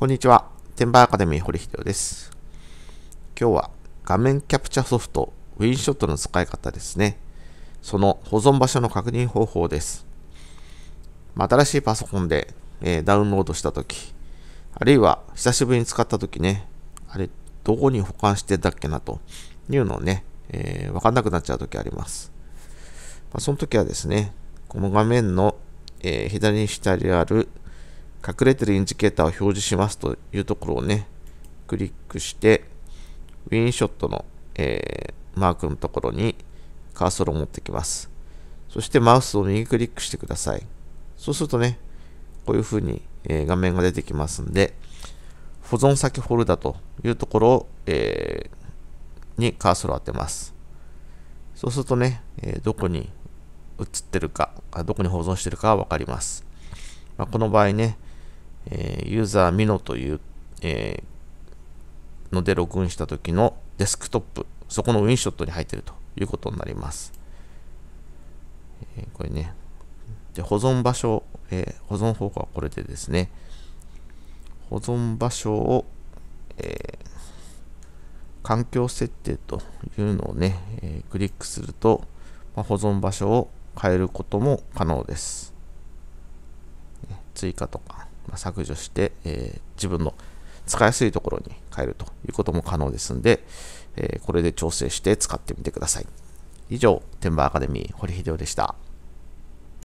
こんにちは。テンバーアカデミー堀秀夫です。今日は画面キャプチャソフト、ウィンショットの使い方ですね。その保存場所の確認方法です。新しいパソコンで、えー、ダウンロードしたとき、あるいは久しぶりに使ったときね、あれ、どこに保管してたっけなというのをね、えー、わかんなくなっちゃうときあります。まあ、その時はですね、この画面の、えー、左下にある隠れてるインジケーターを表示しますというところをね、クリックして、ウィンショットの、えー、マークのところにカーソルを持ってきます。そしてマウスを右クリックしてください。そうするとね、こういうふうに、えー、画面が出てきますんで、保存先フォルダというところを、えー、にカーソルを当てます。そうするとね、えどこに映ってるか、どこに保存してるかはわかります。まあ、この場合ね、えー、ユーザーミノという、えー、のでインした時のデスクトップ、そこのウィンショットに入っているということになります。えー、これね。で、保存場所、え保存方法はこれでですね。保存場所を、え環境設定というのをね、えクリックすると、まあ、保存場所を変えることも可能です。追加とか。削除して、えー、自分の使いやすいところに変えるということも可能ですんで、えー、これで調整して使ってみてください。以上、テンバーアカデミー、堀秀夫でした。